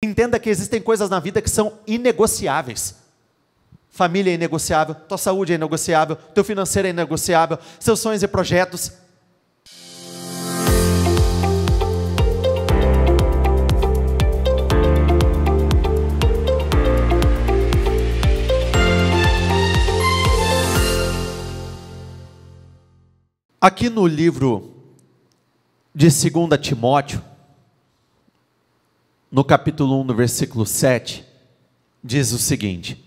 Entenda que existem coisas na vida que são inegociáveis. Família é inegociável, tua saúde é inegociável, teu financeiro é inegociável, seus sonhos e projetos. Aqui no livro de 2 Timóteo, no capítulo 1, no versículo 7, diz o seguinte: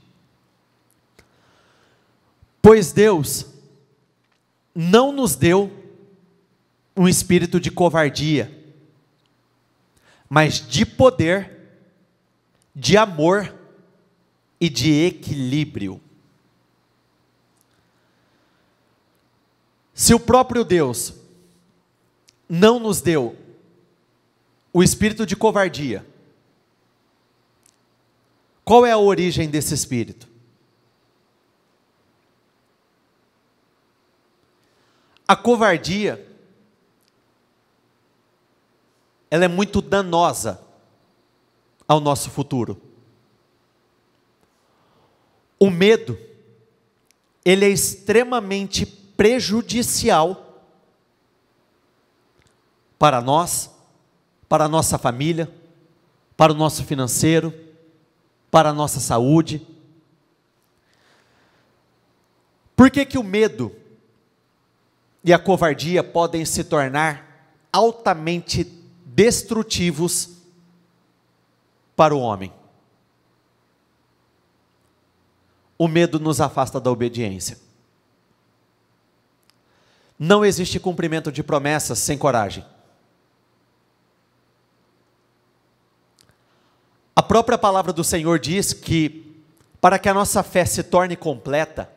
Pois Deus não nos deu um espírito de covardia, mas de poder, de amor e de equilíbrio. Se o próprio Deus não nos deu o espírito de covardia, qual é a origem desse espírito? A covardia ela é muito danosa ao nosso futuro. O medo ele é extremamente prejudicial para nós, para a nossa família, para o nosso financeiro, para a nossa saúde. Por que, que o medo e a covardia podem se tornar altamente destrutivos para o homem? O medo nos afasta da obediência. Não existe cumprimento de promessas sem coragem. A própria palavra do Senhor diz que, para que a nossa fé se torne completa,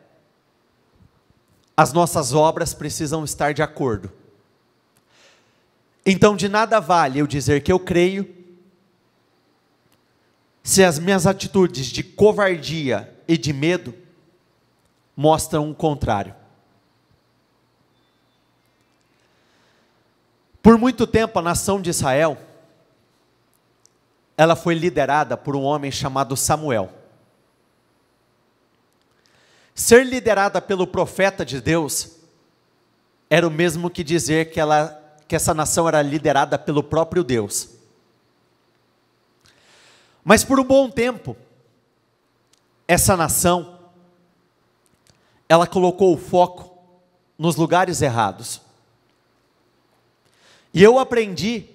as nossas obras precisam estar de acordo. Então, de nada vale eu dizer que eu creio, se as minhas atitudes de covardia e de medo mostram o contrário. Por muito tempo, a nação de Israel ela foi liderada por um homem chamado Samuel. Ser liderada pelo profeta de Deus era o mesmo que dizer que, ela, que essa nação era liderada pelo próprio Deus. Mas por um bom tempo, essa nação, ela colocou o foco nos lugares errados. E eu aprendi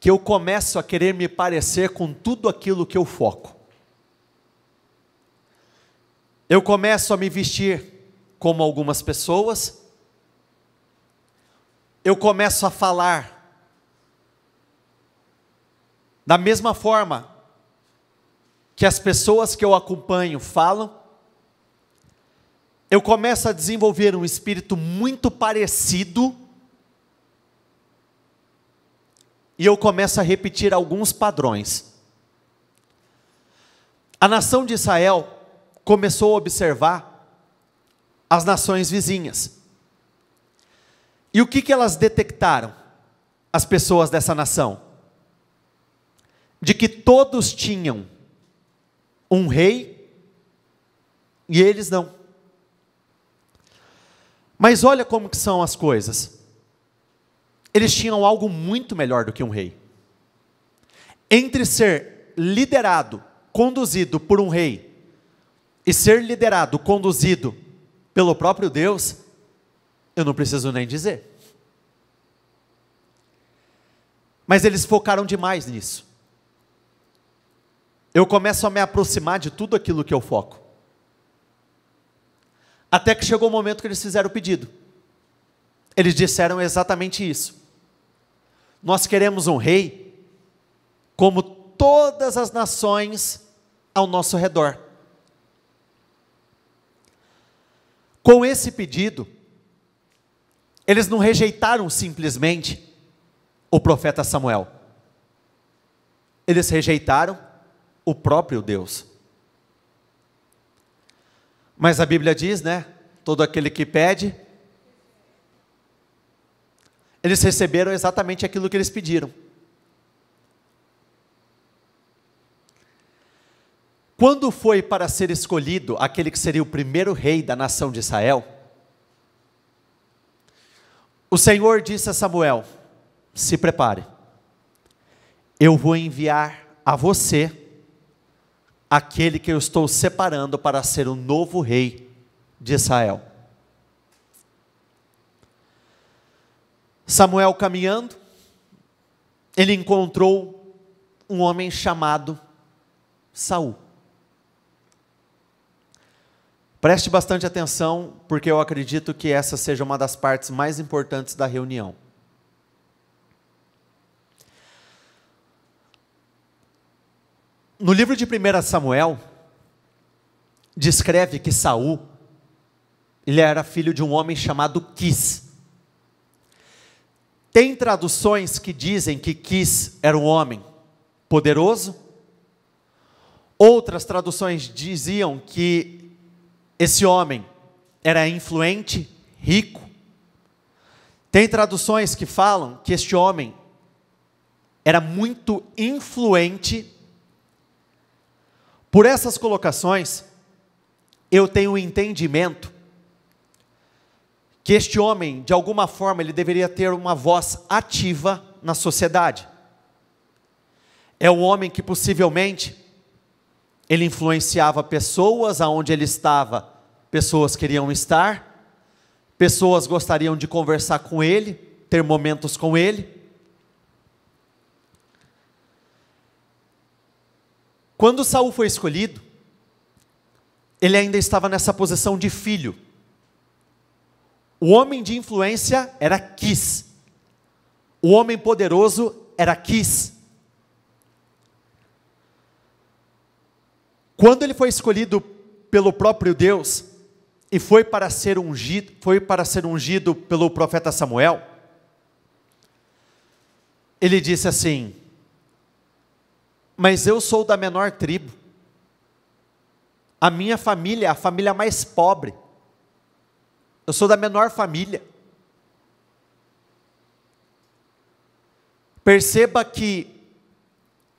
que eu começo a querer me parecer com tudo aquilo que eu foco. Eu começo a me vestir como algumas pessoas, eu começo a falar da mesma forma que as pessoas que eu acompanho falam, eu começo a desenvolver um espírito muito parecido e eu começo a repetir alguns padrões. A nação de Israel começou a observar as nações vizinhas. E o que, que elas detectaram, as pessoas dessa nação? De que todos tinham um rei e eles não. Mas olha como que são as coisas eles tinham algo muito melhor do que um rei. Entre ser liderado, conduzido por um rei, e ser liderado, conduzido pelo próprio Deus, eu não preciso nem dizer. Mas eles focaram demais nisso. Eu começo a me aproximar de tudo aquilo que eu foco. Até que chegou o momento que eles fizeram o pedido. Eles disseram exatamente isso. Nós queremos um rei como todas as nações ao nosso redor. Com esse pedido, eles não rejeitaram simplesmente o profeta Samuel. Eles rejeitaram o próprio Deus. Mas a Bíblia diz, né? Todo aquele que pede, eles receberam exatamente aquilo que eles pediram. Quando foi para ser escolhido aquele que seria o primeiro rei da nação de Israel, o Senhor disse a Samuel: Se prepare, eu vou enviar a você aquele que eu estou separando para ser o novo rei de Israel. Samuel caminhando, ele encontrou um homem chamado Saul. Preste bastante atenção, porque eu acredito que essa seja uma das partes mais importantes da reunião. No livro de 1 Samuel, descreve que Saul ele era filho de um homem chamado Quis. Tem traduções que dizem que Quis era um homem poderoso. Outras traduções diziam que esse homem era influente, rico. Tem traduções que falam que este homem era muito influente. Por essas colocações, eu tenho o um entendimento que este homem, de alguma forma, ele deveria ter uma voz ativa na sociedade. É o homem que possivelmente ele influenciava pessoas aonde ele estava, pessoas queriam estar, pessoas gostariam de conversar com ele, ter momentos com ele. Quando Saul foi escolhido, ele ainda estava nessa posição de filho. O homem de influência era Kis. O homem poderoso era Kis. Quando ele foi escolhido pelo próprio Deus e foi para ser ungido, foi para ser ungido pelo profeta Samuel, ele disse assim: "Mas eu sou da menor tribo. A minha família é a família mais pobre." Eu sou da menor família. Perceba que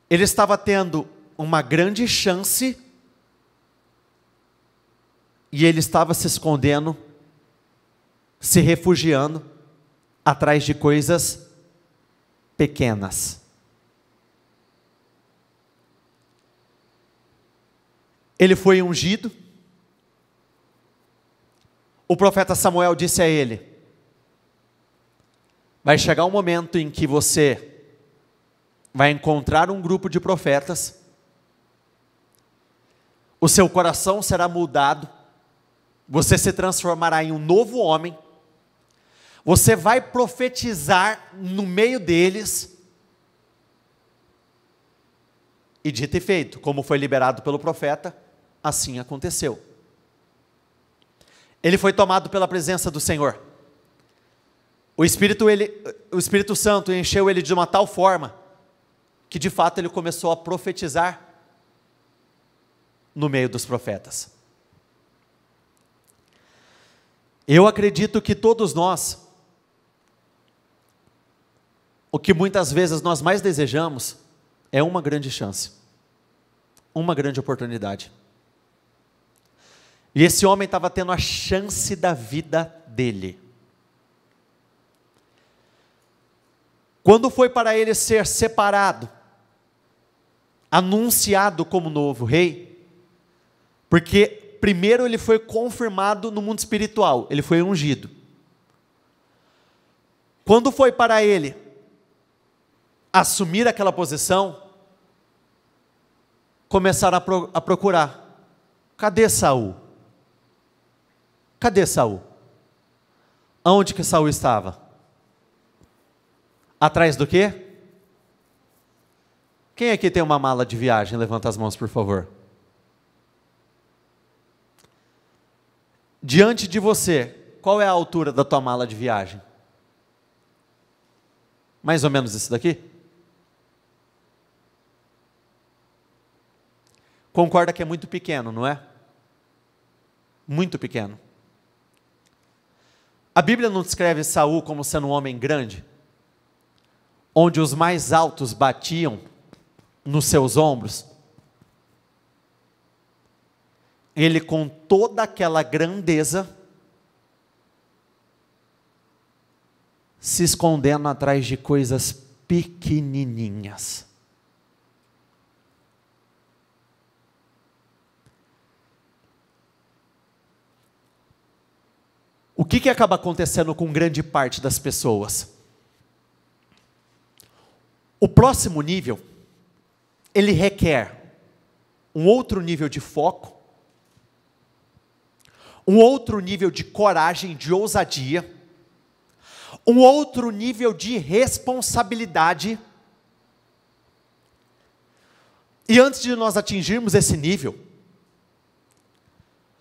ele estava tendo uma grande chance e ele estava se escondendo, se refugiando atrás de coisas pequenas. Ele foi ungido o profeta Samuel disse a ele: Vai chegar um momento em que você vai encontrar um grupo de profetas, o seu coração será mudado, você se transformará em um novo homem, você vai profetizar no meio deles. E dito e feito, como foi liberado pelo profeta, assim aconteceu ele foi tomado pela presença do Senhor. O Espírito, ele, o Espírito Santo encheu ele de uma tal forma que de fato ele começou a profetizar no meio dos profetas. Eu acredito que todos nós, o que muitas vezes nós mais desejamos é uma grande chance, uma grande oportunidade. E esse homem estava tendo a chance da vida dele. Quando foi para ele ser separado, anunciado como novo rei, porque primeiro ele foi confirmado no mundo espiritual, ele foi ungido. Quando foi para ele assumir aquela posição, começaram a, procurar: cadê Saul? Cadê Saul? Aonde que Saul estava? Atrás do quê? Quem aqui tem uma mala de viagem? Levanta as mãos, por favor. Diante de você, qual é a altura da tua mala de viagem? Mais ou menos isso daqui? Concorda que é muito pequeno, não é? Muito pequeno. A Bíblia não descreve Saul como sendo um homem grande, onde os mais altos batiam nos seus ombros. Ele com toda aquela grandeza se escondendo atrás de coisas pequenininhas. O que, que acaba acontecendo com grande parte das pessoas? O próximo nível, ele requer um outro nível de foco, um outro nível de coragem, de ousadia, um outro nível de responsabilidade. E antes de nós atingirmos esse nível,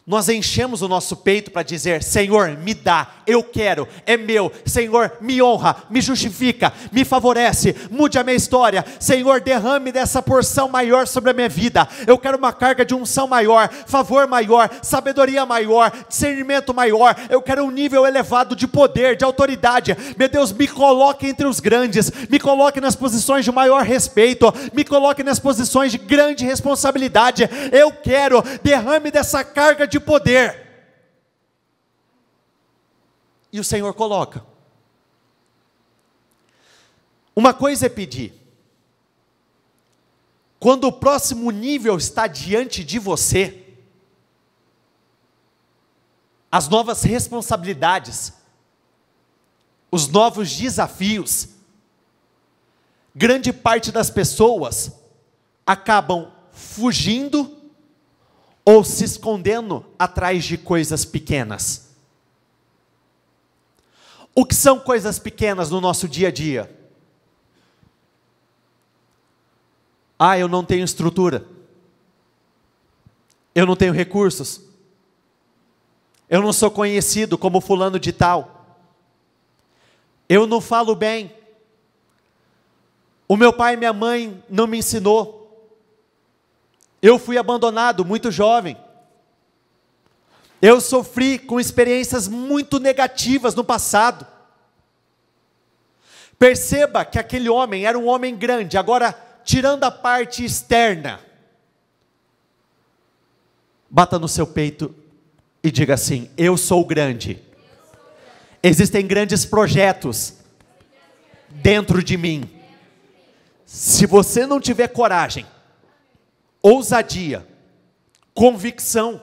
nós enchemos o nosso peito para dizer: Senhor, me dá, eu quero, é meu. Senhor, me honra, me justifica, me favorece, mude a minha história. Senhor, derrame dessa porção maior sobre a minha vida. Eu quero uma carga de unção maior, favor maior, sabedoria maior, discernimento maior. Eu quero um nível elevado de poder, de autoridade. Meu Deus, me coloque entre os grandes, me coloque nas posições de maior respeito, me coloque nas posições de grande responsabilidade. Eu quero, derrame dessa carga de de poder. E o Senhor coloca. Uma coisa é pedir. Quando o próximo nível está diante de você, as novas responsabilidades, os novos desafios, grande parte das pessoas acabam fugindo ou se escondendo atrás de coisas pequenas. O que são coisas pequenas no nosso dia a dia? Ah, eu não tenho estrutura. Eu não tenho recursos. Eu não sou conhecido como fulano de tal. Eu não falo bem. O meu pai e minha mãe não me ensinou. Eu fui abandonado muito jovem. Eu sofri com experiências muito negativas no passado. Perceba que aquele homem era um homem grande, agora tirando a parte externa. Bata no seu peito e diga assim: Eu sou grande. Existem grandes projetos dentro de mim. Se você não tiver coragem ousadia, convicção.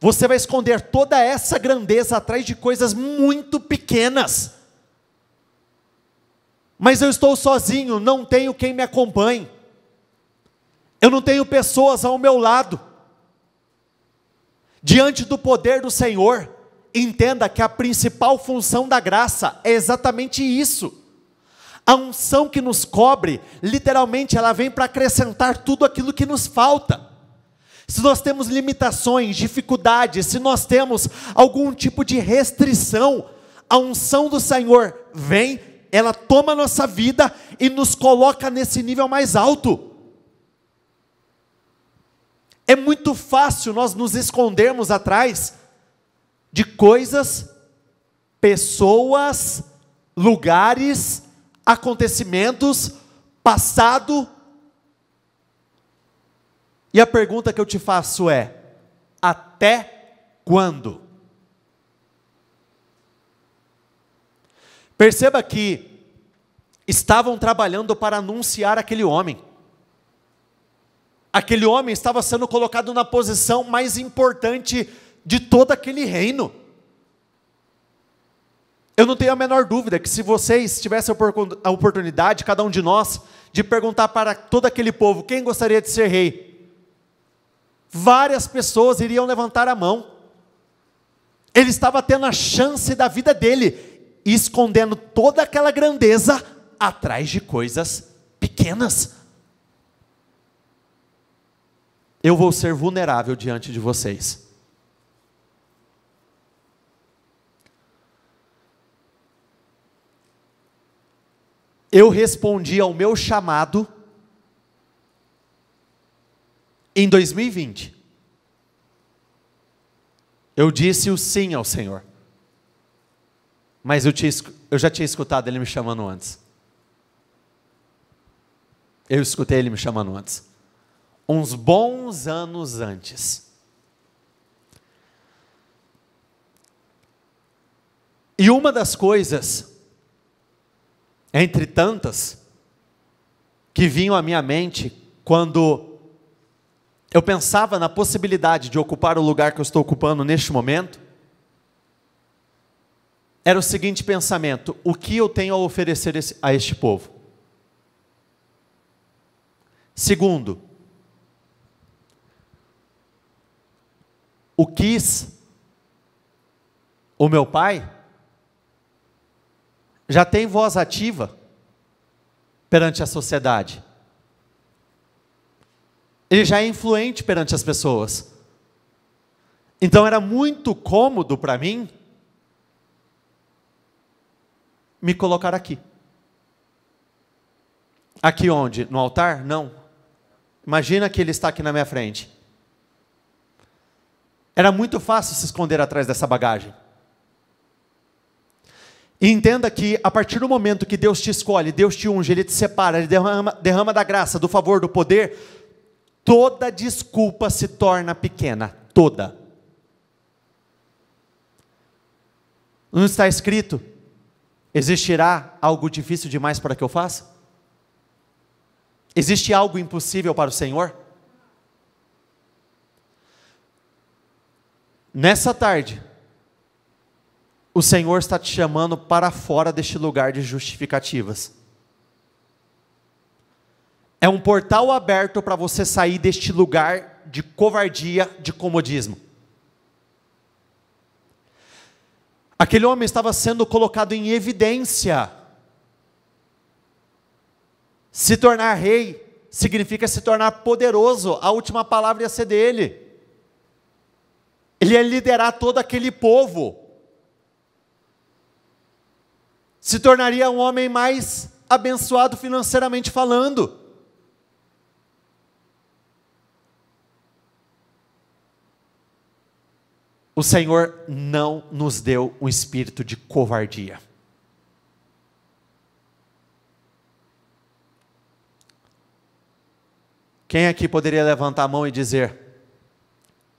Você vai esconder toda essa grandeza atrás de coisas muito pequenas. Mas eu estou sozinho, não tenho quem me acompanhe. Eu não tenho pessoas ao meu lado. Diante do poder do Senhor, entenda que a principal função da graça é exatamente isso a unção que nos cobre, literalmente, ela vem para acrescentar tudo aquilo que nos falta. Se nós temos limitações, dificuldades, se nós temos algum tipo de restrição, a unção do Senhor vem, ela toma a nossa vida e nos coloca nesse nível mais alto. É muito fácil nós nos escondermos atrás de coisas, pessoas, lugares acontecimentos, passado. E a pergunta que eu te faço é: até quando? Perceba que estavam trabalhando para anunciar aquele homem. Aquele homem estava sendo colocado na posição mais importante de todo aquele reino. Eu não tenho a menor dúvida que se vocês tivessem a oportunidade, cada um de nós, de perguntar para todo aquele povo quem gostaria de ser rei, várias pessoas iriam levantar a mão. Ele estava tendo a chance da vida dele, escondendo toda aquela grandeza atrás de coisas pequenas. Eu vou ser vulnerável diante de vocês. eu respondi ao meu chamado em 2020. Eu disse o sim ao Senhor. Mas eu, tinha, eu já tinha escutado Ele me chamando antes. Eu escutei Ele me chamando antes. Uns bons anos antes. E uma das coisas entre tantas que vinham à minha mente quando eu pensava na possibilidade de ocupar o lugar que eu estou ocupando neste momento, era o seguinte pensamento: o que eu tenho a oferecer a este povo? Segundo, o quis o meu pai já tem voz ativa perante a sociedade. Ele já é influente perante as pessoas. Então era muito cômodo para mim me colocar aqui. Aqui onde? No altar? Não. Imagina que ele está aqui na minha frente. Era muito fácil se esconder atrás dessa bagagem. E entenda que a partir do momento que Deus te escolhe, Deus te unge, Ele te separa, Ele derrama, derrama da graça, do favor, do poder, toda desculpa se torna pequena, toda. Não está escrito, existirá algo difícil demais para que eu faça? Existe algo impossível para o Senhor? Nessa tarde, o Senhor está te chamando para fora deste lugar de justificativas. É um portal aberto para você sair deste lugar de covardia, de comodismo. Aquele homem estava sendo colocado em evidência. Se tornar rei significa se tornar poderoso, a última palavra ia ser dele. Ele ia liderar todo aquele povo se tornaria um homem mais abençoado financeiramente falando. O Senhor não nos deu um espírito de covardia. Quem aqui poderia levantar a mão e dizer: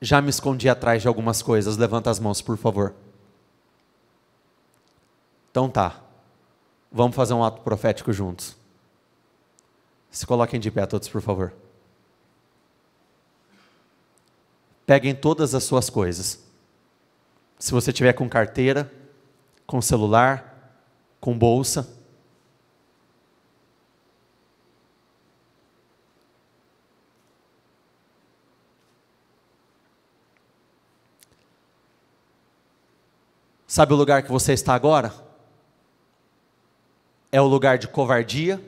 Já me escondi atrás de algumas coisas? Levanta as mãos, por favor. Então tá. Vamos fazer um ato profético juntos. Se coloquem de pé todos, por favor. Peguem todas as suas coisas. Se você tiver com carteira, com celular, com bolsa, Sabe o lugar que você está agora? é o lugar de covardia,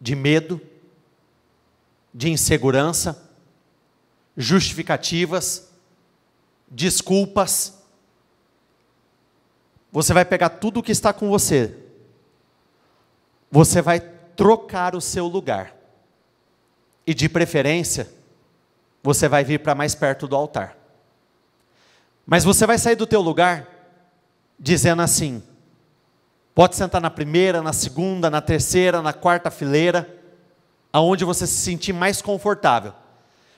de medo, de insegurança, justificativas, desculpas. Você vai pegar tudo o que está com você, você vai trocar o seu lugar, e de preferência, você vai vir para mais perto do altar. Mas você vai sair do teu lugar dizendo assim: Pode sentar na primeira, na segunda, na terceira, na quarta fileira, aonde você se sentir mais confortável.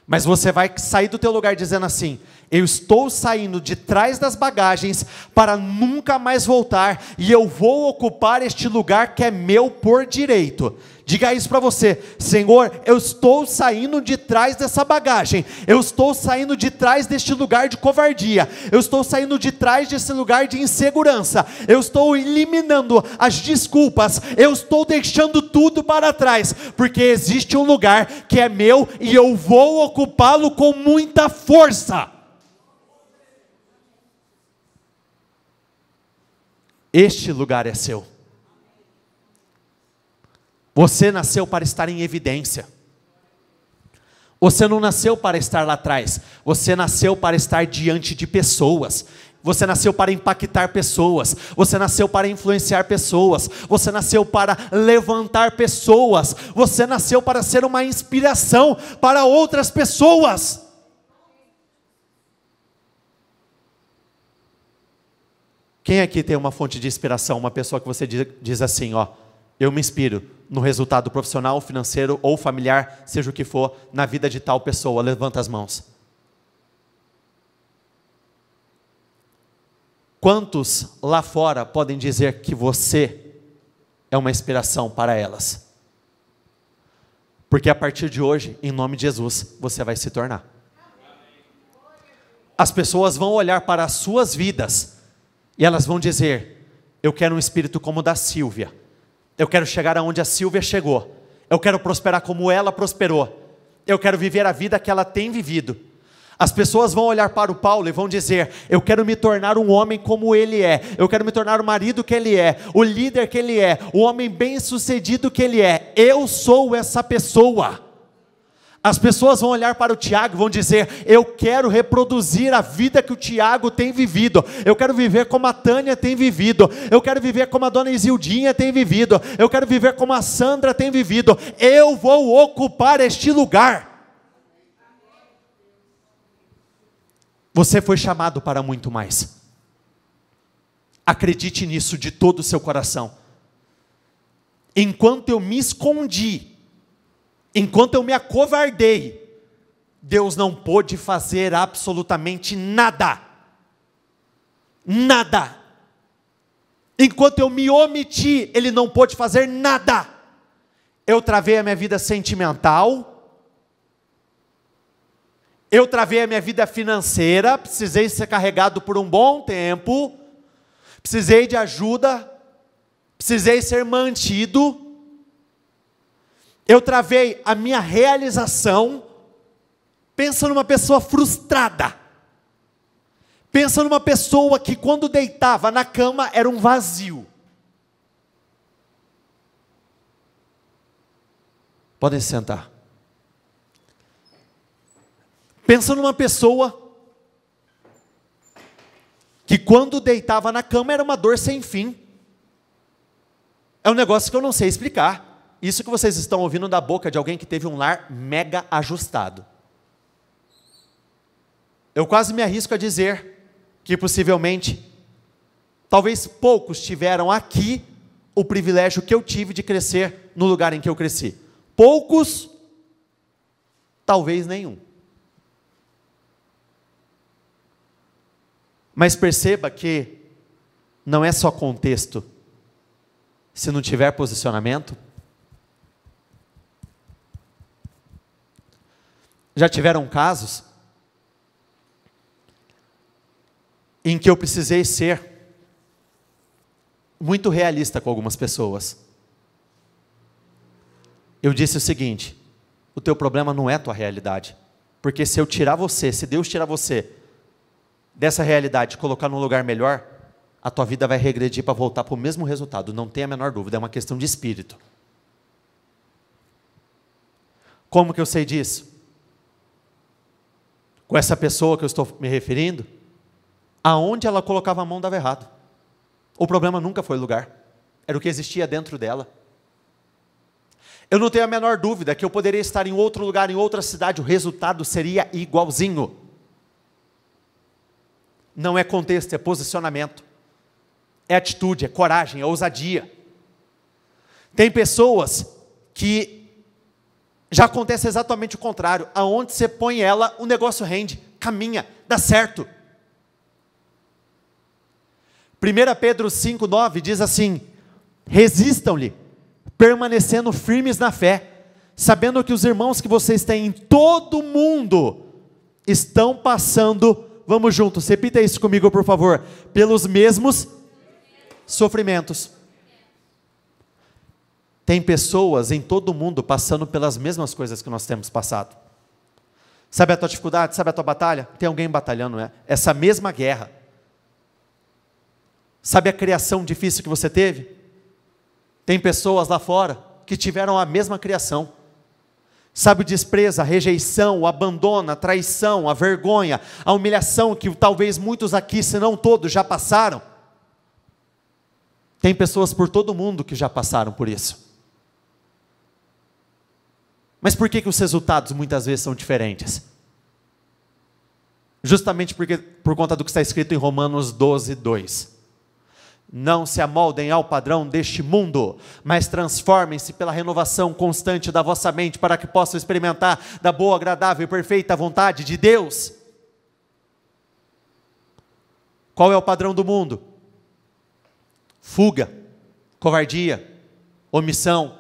Mas você vai sair do teu lugar dizendo assim: eu estou saindo de trás das bagagens para nunca mais voltar e eu vou ocupar este lugar que é meu por direito. Diga isso para você: Senhor, eu estou saindo de trás dessa bagagem, eu estou saindo de trás deste lugar de covardia, eu estou saindo de trás desse lugar de insegurança, eu estou eliminando as desculpas, eu estou deixando tudo para trás, porque existe um lugar que é meu e eu vou ocupá-lo com muita força. Este lugar é seu. Você nasceu para estar em evidência. Você não nasceu para estar lá atrás. Você nasceu para estar diante de pessoas. Você nasceu para impactar pessoas, você nasceu para influenciar pessoas, você nasceu para levantar pessoas, você nasceu para ser uma inspiração para outras pessoas. Quem aqui tem uma fonte de inspiração, uma pessoa que você diz assim, ó, eu me inspiro no resultado profissional, financeiro ou familiar, seja o que for, na vida de tal pessoa. Levanta as mãos. Quantos lá fora podem dizer que você é uma inspiração para elas? Porque a partir de hoje, em nome de Jesus, você vai se tornar. As pessoas vão olhar para as suas vidas e elas vão dizer: Eu quero um espírito como o da Silvia eu quero chegar aonde a Silvia chegou. Eu quero prosperar como ela prosperou. Eu quero viver a vida que ela tem vivido. As pessoas vão olhar para o Paulo e vão dizer: Eu quero me tornar um homem como ele é, eu quero me tornar o marido que ele é, o líder que ele é, o homem bem sucedido que ele é. Eu sou essa pessoa. As pessoas vão olhar para o Tiago e vão dizer: Eu quero reproduzir a vida que o Tiago tem vivido. Eu quero viver como a Tânia tem vivido. Eu quero viver como a dona Isildinha tem vivido. Eu quero viver como a Sandra tem vivido. Eu vou ocupar este lugar. Você foi chamado para muito mais. Acredite nisso de todo o seu coração. Enquanto eu me escondi, Enquanto eu me acovardei, Deus não pôde fazer absolutamente nada. Nada. Enquanto eu me omiti, Ele não pôde fazer nada. Eu travei a minha vida sentimental. Eu travei a minha vida financeira, precisei ser carregado por um bom tempo, precisei de ajuda, precisei ser mantido, eu travei a minha realização. Pensa numa pessoa frustrada. Pensa numa pessoa que quando deitava na cama era um vazio. Podem sentar. Pensa numa pessoa que quando deitava na cama era uma dor sem fim. É um negócio que eu não sei explicar. Isso que vocês estão ouvindo da boca de alguém que teve um lar mega ajustado. Eu quase me arrisco a dizer que possivelmente, talvez poucos tiveram aqui o privilégio que eu tive de crescer no lugar em que eu cresci. Poucos, talvez nenhum. Mas perceba que não é só contexto. Se não tiver posicionamento, Já tiveram casos em que eu precisei ser muito realista com algumas pessoas. Eu disse o seguinte: o teu problema não é a tua realidade. Porque se eu tirar você, se Deus tirar você dessa realidade e colocar num lugar melhor, a tua vida vai regredir para voltar para o mesmo resultado, não tenha a menor dúvida, é uma questão de espírito. Como que eu sei disso? com essa pessoa que eu estou me referindo, aonde ela colocava a mão dava errado. O problema nunca foi lugar, era o que existia dentro dela. Eu não tenho a menor dúvida que eu poderia estar em outro lugar, em outra cidade, o resultado seria igualzinho. Não é contexto, é posicionamento, é atitude, é coragem, é ousadia. Tem pessoas que já acontece exatamente o contrário. Aonde você põe ela, o negócio rende, caminha, dá certo. 1 Pedro 5,9 diz assim: Resistam-lhe, permanecendo firmes na fé, sabendo que os irmãos que vocês têm em todo o mundo estão passando, vamos juntos, repita isso comigo, por favor, pelos mesmos sofrimentos. Tem pessoas em todo o mundo passando pelas mesmas coisas que nós temos passado. Sabe a tua dificuldade? Sabe a tua batalha? Tem alguém batalhando é? essa mesma guerra. Sabe a criação difícil que você teve? Tem pessoas lá fora que tiveram a mesma criação. Sabe o desprezo, a rejeição, o abandono, a traição, a vergonha, a humilhação que talvez muitos aqui, se não todos, já passaram? Tem pessoas por todo mundo que já passaram por isso. Mas por que, que os resultados muitas vezes são diferentes? Justamente porque, por conta do que está escrito em Romanos 12, 2. Não se amoldem ao padrão deste mundo, mas transformem-se pela renovação constante da vossa mente, para que possam experimentar da boa, agradável e perfeita vontade de Deus. Qual é o padrão do mundo? Fuga, covardia, omissão,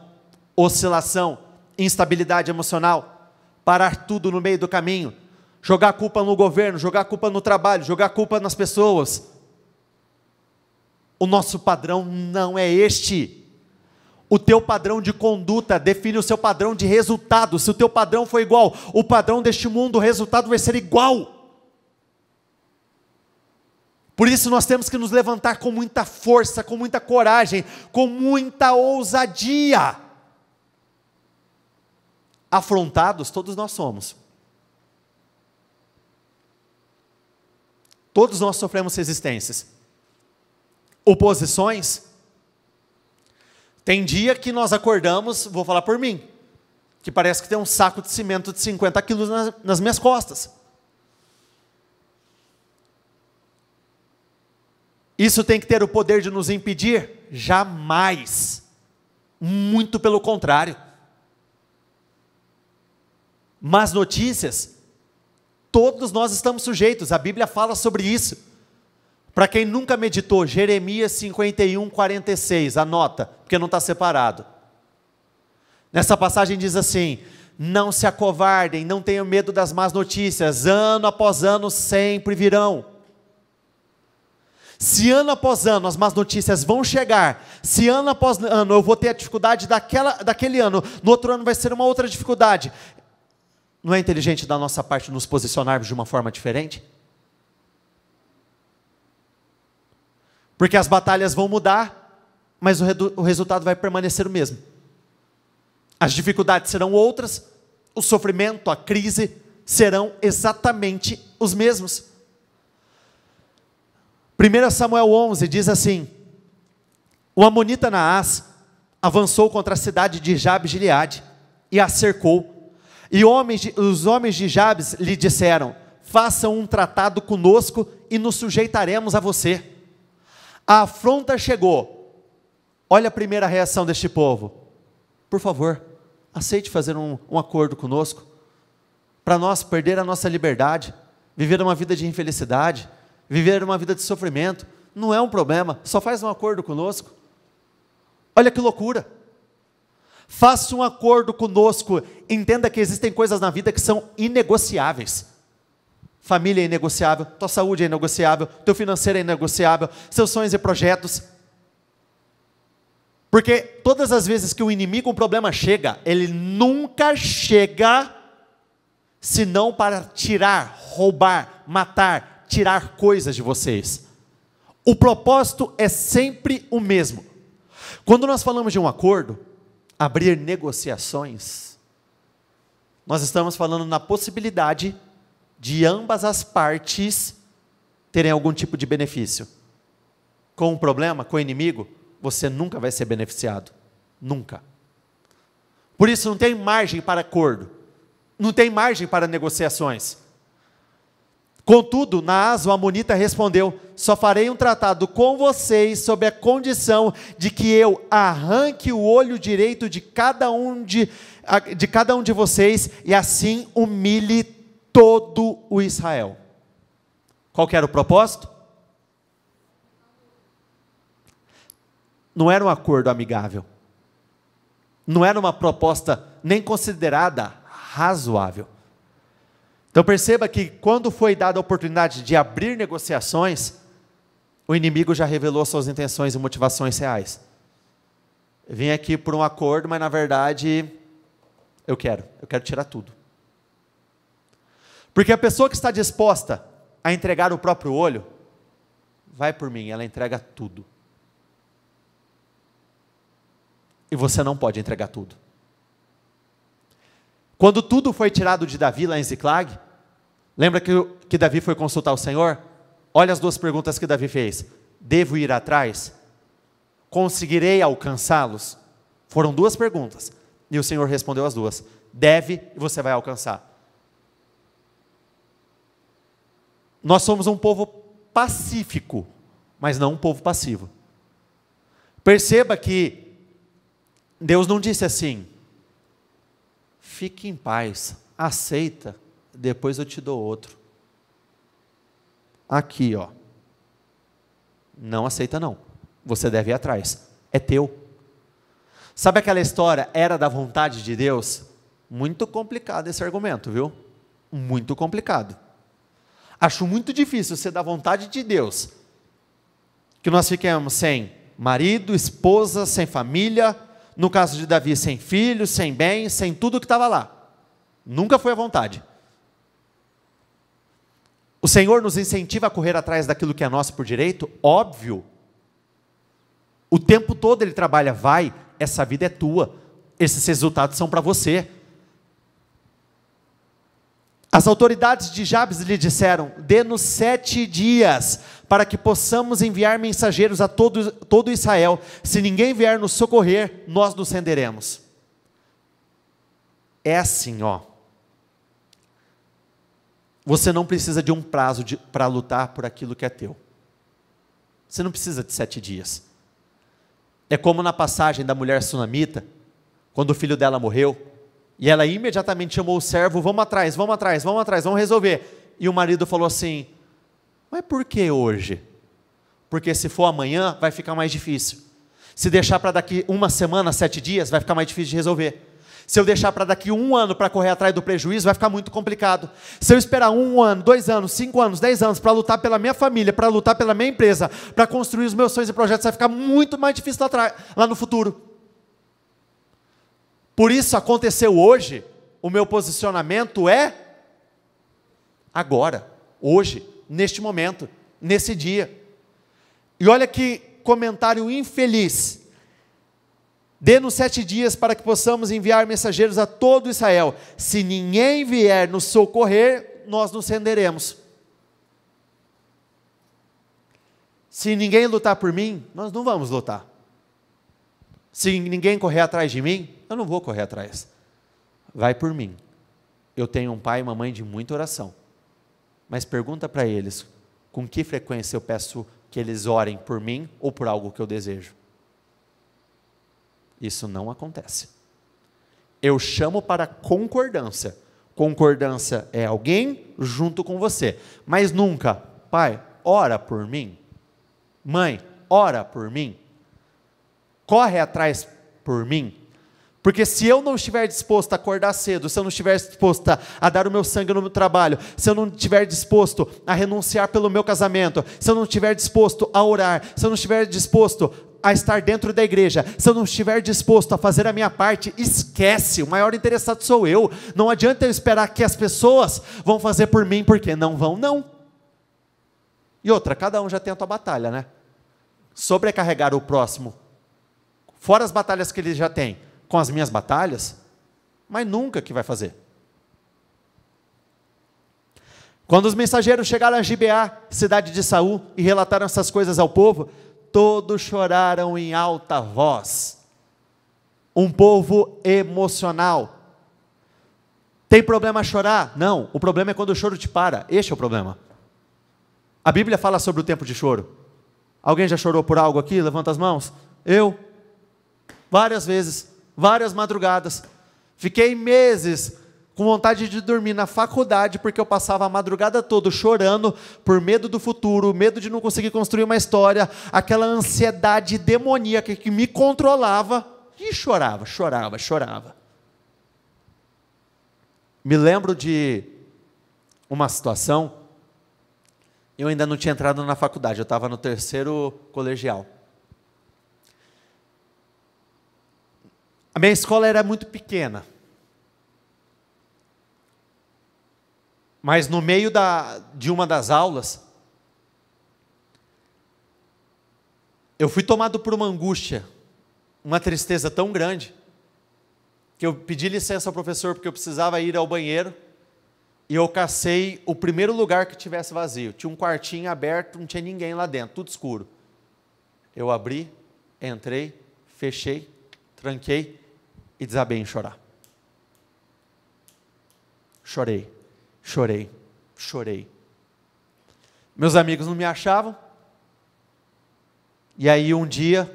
oscilação, instabilidade emocional, parar tudo no meio do caminho, jogar a culpa no governo, jogar a culpa no trabalho, jogar a culpa nas pessoas. O nosso padrão não é este. O teu padrão de conduta define o seu padrão de resultado. Se o teu padrão for igual o padrão deste mundo, o resultado vai ser igual. Por isso nós temos que nos levantar com muita força, com muita coragem, com muita ousadia. Afrontados todos nós somos. Todos nós sofremos resistências. Oposições. Tem dia que nós acordamos, vou falar por mim, que parece que tem um saco de cimento de 50 quilos nas, nas minhas costas. Isso tem que ter o poder de nos impedir? Jamais. Muito pelo contrário más notícias, todos nós estamos sujeitos, a Bíblia fala sobre isso. Para quem nunca meditou, Jeremias 51, 46, anota, porque não está separado. Nessa passagem diz assim: Não se acovardem, não tenham medo das más notícias, ano após ano sempre virão. Se ano após ano as más notícias vão chegar, se ano após ano eu vou ter a dificuldade daquela, daquele ano, no outro ano vai ser uma outra dificuldade, não é inteligente da nossa parte nos posicionarmos de uma forma diferente? Porque as batalhas vão mudar, mas o, o resultado vai permanecer o mesmo. As dificuldades serão outras, o sofrimento, a crise serão exatamente os mesmos. 1 Samuel 11 diz assim: O Amonita Naas avançou contra a cidade de Jabes Gileade e a cercou e homens os homens de Jabes lhe disseram: Façam um tratado conosco e nos sujeitaremos a você. A afronta chegou. Olha a primeira reação deste povo. Por favor, aceite fazer um, um acordo conosco. Para nós perder a nossa liberdade, viver uma vida de infelicidade, viver uma vida de sofrimento, não é um problema, só faz um acordo conosco. Olha que loucura. Faça um acordo conosco. Entenda que existem coisas na vida que são inegociáveis. Família é inegociável, tua saúde é inegociável, teu financeiro é inegociável, seus sonhos e projetos. Porque todas as vezes que o inimigo, um problema chega, ele nunca chega senão para tirar, roubar, matar, tirar coisas de vocês. O propósito é sempre o mesmo. Quando nós falamos de um acordo, abrir negociações, nós estamos falando na possibilidade de ambas as partes terem algum tipo de benefício. Com o problema, com o inimigo, você nunca vai ser beneficiado. Nunca. Por isso não tem margem para acordo, não tem margem para negociações. Contudo, Naas, o Amonita, respondeu: Só farei um tratado com vocês sob a condição de que eu arranque o olho direito de cada um de, de, cada um de vocês e assim humilhe todo o Israel. Qual era o propósito? Não era um acordo amigável. Não era uma proposta nem considerada razoável então perceba que quando foi dada a oportunidade de abrir negociações, o inimigo já revelou suas intenções e motivações reais. Eu vim aqui por um acordo, mas na verdade eu quero, eu quero tirar tudo. Porque a pessoa que está disposta a entregar o próprio olho, vai por mim, ela entrega tudo. E você não pode entregar tudo. Quando tudo foi tirado de Davi lá em Ziclag, lembra que, que Davi foi consultar o Senhor? Olha as duas perguntas que Davi fez: Devo ir atrás? Conseguirei alcançá-los? Foram duas perguntas. E o Senhor respondeu as duas: Deve e você vai alcançar. Nós somos um povo pacífico, mas não um povo passivo. Perceba que Deus não disse assim: fique em paz, aceita, depois eu te dou outro. Aqui, ó. Não aceita não. Você deve ir atrás. É teu. Sabe aquela história era da vontade de Deus? Muito complicado esse argumento, viu? Muito complicado. Acho muito difícil ser da vontade de Deus que nós fiquemos sem marido, esposa, sem família, no caso de Davi, sem filhos, sem bens, sem tudo que estava lá. Nunca foi à vontade. O Senhor nos incentiva a correr atrás daquilo que é nosso por direito? Óbvio. O tempo todo ele trabalha, vai, essa vida é tua, esses resultados são para você. As autoridades de Jabes lhe disseram: Dê-nos sete dias para que possamos enviar mensageiros a todo, todo Israel. Se ninguém vier nos socorrer, nós nos renderemos. É assim, ó. Você não precisa de um prazo para lutar por aquilo que é teu. Você não precisa de sete dias. É como na passagem da mulher sunamita, quando o filho dela morreu, e ela imediatamente chamou o servo: Vamos atrás, vamos atrás, vamos atrás, vamos resolver. E o marido falou assim: Mas por que hoje? Porque se for amanhã, vai ficar mais difícil. Se deixar para daqui uma semana, sete dias, vai ficar mais difícil de resolver. Se eu deixar para daqui um ano para correr atrás do prejuízo, vai ficar muito complicado. Se eu esperar um ano, dois anos, cinco anos, dez anos para lutar pela minha família, para lutar pela minha empresa, para construir os meus sonhos e projetos, vai ficar muito mais difícil lá, lá no futuro. Por isso aconteceu hoje, o meu posicionamento é agora, hoje, neste momento, nesse dia. E olha que comentário infeliz. Dê-nos sete dias para que possamos enviar mensageiros a todo Israel. Se ninguém vier nos socorrer, nós nos renderemos. Se ninguém lutar por mim, nós não vamos lutar. Se ninguém correr atrás de mim, eu não vou correr atrás. Vai por mim. Eu tenho um pai e uma mãe de muita oração. Mas pergunta para eles com que frequência eu peço que eles orem por mim ou por algo que eu desejo. Isso não acontece. Eu chamo para concordância. Concordância é alguém junto com você, mas nunca, pai, ora por mim. Mãe, ora por mim. Corre atrás por mim. Porque se eu não estiver disposto a acordar cedo, se eu não estiver disposto a dar o meu sangue no meu trabalho, se eu não estiver disposto a renunciar pelo meu casamento, se eu não estiver disposto a orar, se eu não estiver disposto a estar dentro da igreja, se eu não estiver disposto a fazer a minha parte, esquece, o maior interessado sou eu. Não adianta eu esperar que as pessoas vão fazer por mim, porque não vão, não. E outra, cada um já tem a sua batalha, né? Sobrecarregar o próximo, fora as batalhas que ele já tem com as minhas batalhas, mas nunca que vai fazer. Quando os mensageiros chegaram a Gibeá, cidade de Saul, e relataram essas coisas ao povo, todos choraram em alta voz. Um povo emocional. Tem problema chorar? Não, o problema é quando o choro te para. Este é o problema. A Bíblia fala sobre o tempo de choro. Alguém já chorou por algo aqui? Levanta as mãos. Eu. Várias vezes várias madrugadas. Fiquei meses com vontade de dormir na faculdade, porque eu passava a madrugada toda chorando por medo do futuro, medo de não conseguir construir uma história, aquela ansiedade demoníaca que me controlava e chorava, chorava, chorava. Me lembro de uma situação, eu ainda não tinha entrado na faculdade, eu estava no terceiro colegial. A minha escola era muito pequena. Mas no meio da, de uma das aulas, eu fui tomado por uma angústia, uma tristeza tão grande, que eu pedi licença ao professor porque eu precisava ir ao banheiro e eu cacei o primeiro lugar que tivesse vazio. Tinha um quartinho aberto, não tinha ninguém lá dentro, tudo escuro. Eu abri, entrei, fechei, tranquei e desabei em chorar. Chorei, chorei, chorei. Meus amigos não me achavam. E aí um dia,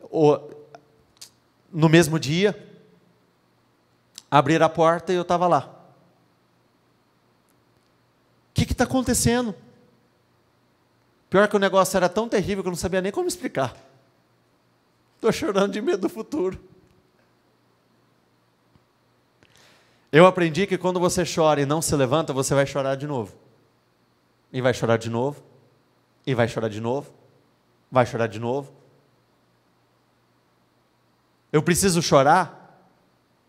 ou, no mesmo dia, abriram a porta e eu estava lá. O que está acontecendo? Pior que o negócio era tão terrível que eu não sabia nem como explicar. Estou chorando de medo do futuro. Eu aprendi que quando você chora e não se levanta, você vai chorar de novo. E vai chorar de novo. E vai chorar de novo. Vai chorar de novo. Eu preciso chorar.